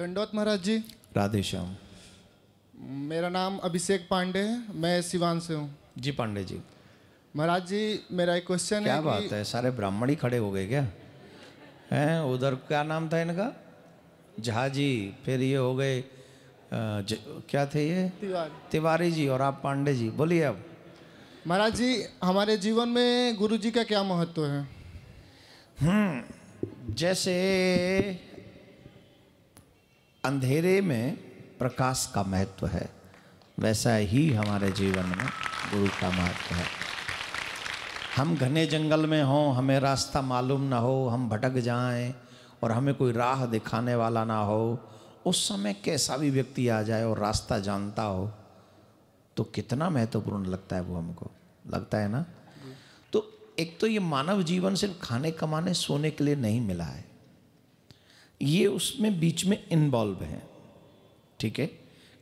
दंडवत महाराज जी राधे श्याम मेरा नाम अभिषेक पांडे है मैं सिवान से हूँ जी पांडे जी महाराज जी मेरा एक क्वेश्चन है क्या बात है सारे ब्राह्मण ही खड़े हो गए क्या हैं उधर क्या नाम था इनका झा जी फिर ये हो गए क्या थे ये तिवारी तिवारी जी और आप पांडे जी बोलिए अब महाराज जी हमारे जीवन में गुरु जी का क्या महत्व है हम्म, जैसे अंधेरे में प्रकाश का महत्व है वैसा ही हमारे जीवन में गुरु का महत्व है हम घने जंगल में हों हमें रास्ता मालूम ना हो हम भटक जाएं और हमें कोई राह दिखाने वाला ना हो उस समय कैसा भी व्यक्ति आ जाए और रास्ता जानता हो तो कितना महत्वपूर्ण लगता है वो हमको लगता है ना तो एक तो ये मानव जीवन सिर्फ खाने कमाने सोने के लिए नहीं मिला है ये उसमें बीच में इन्वॉल्व हैं ठीक है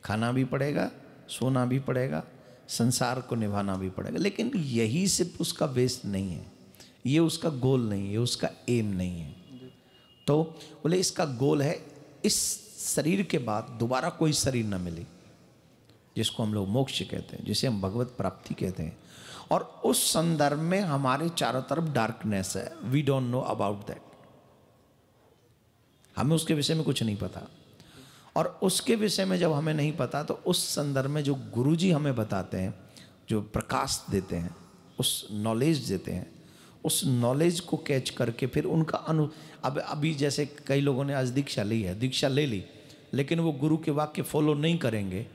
खाना भी पड़ेगा सोना भी पड़ेगा संसार को निभाना भी पड़ेगा लेकिन यही सिर्फ उसका वेस्ट नहीं है ये उसका गोल नहीं है उसका एम नहीं है तो बोले इसका गोल है इस शरीर के बाद दोबारा कोई शरीर ना मिले जिसको हम लोग मोक्ष कहते हैं जिसे हम भगवत प्राप्ति कहते हैं और उस संदर्भ में हमारे चारों तरफ डार्कनेस है we don't know about that हमें उसके विषय में कुछ नहीं पता और उसके विषय में जब हमें नहीं पता तो उस संदर्भ में जो गुरुजी हमें बताते हैं जो प्रकाश देते हैं उस नॉलेज देते हैं उस नॉलेज को कैच करके फिर उनका अनु अब अभी जैसे कई लोगों ने आज दीक्षा ली है दीक्षा ले ली लेकिन वो गुरु के वाक्य फॉलो नहीं करेंगे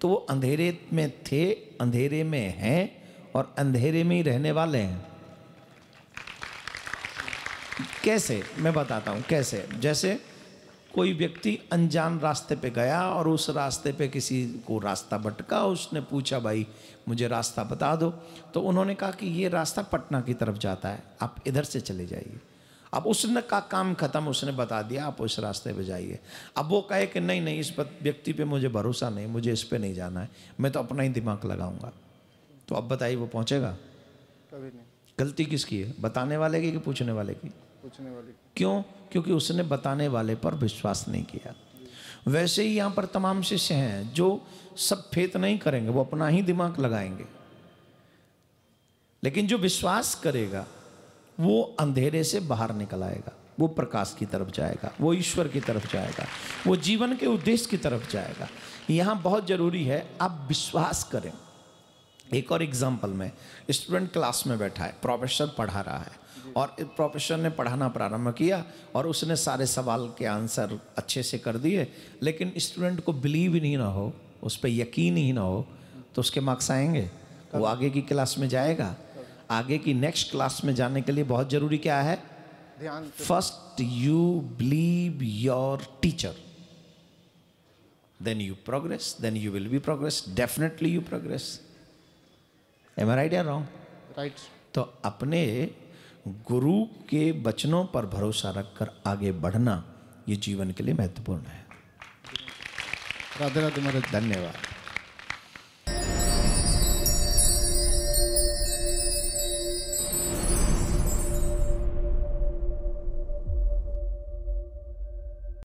तो वो अंधेरे में थे अंधेरे में हैं और अंधेरे में ही रहने वाले हैं कैसे मैं बताता हूँ कैसे जैसे कोई व्यक्ति अनजान रास्ते पे गया और उस रास्ते पे किसी को रास्ता भटका उसने पूछा भाई मुझे रास्ता बता दो तो उन्होंने कहा कि ये रास्ता पटना की तरफ जाता है आप इधर से चले जाइए अब उसने का काम खत्म उसने बता दिया आप उस रास्ते पे जाइए अब वो कहे कि नहीं नहीं इस व्यक्ति पे मुझे भरोसा नहीं मुझे इस पर नहीं जाना है मैं तो अपना ही दिमाग लगाऊंगा तो अब बताइए वो पहुँचेगा गलती किसकी है बताने वाले की कि पूछने वाले की पूछने वाले क्यों क्योंकि उसने बताने वाले पर विश्वास नहीं किया वैसे ही यहाँ पर तमाम शिष्य हैं जो सब फेत नहीं करेंगे वो अपना ही दिमाग लगाएंगे लेकिन जो विश्वास करेगा वो अंधेरे से बाहर निकल आएगा वो प्रकाश की तरफ जाएगा वो ईश्वर की तरफ जाएगा वो जीवन के उद्देश्य की तरफ जाएगा यहाँ बहुत ज़रूरी है आप विश्वास करें एक और एग्जाम्पल में स्टूडेंट क्लास में बैठा है प्रोफेसर पढ़ा रहा है और प्रोफेसर ने पढ़ाना प्रारंभ किया और उसने सारे सवाल के आंसर अच्छे से कर दिए लेकिन स्टूडेंट को बिलीव ही ना हो उस पर यकीन ही ना हो तो उसके मार्क्स आएंगे वो आगे की क्लास में जाएगा आगे की नेक्स्ट क्लास में जाने के लिए बहुत ज़रूरी क्या है first you believe your teacher then you progress then you will be progress definitely you progress am right या रॉन्ग राइट तो अपने गुरु के वचनों पर भरोसा रखकर आगे बढ़ना ये जीवन के लिए महत्वपूर्ण है राधे राधे महाराज धन्यवाद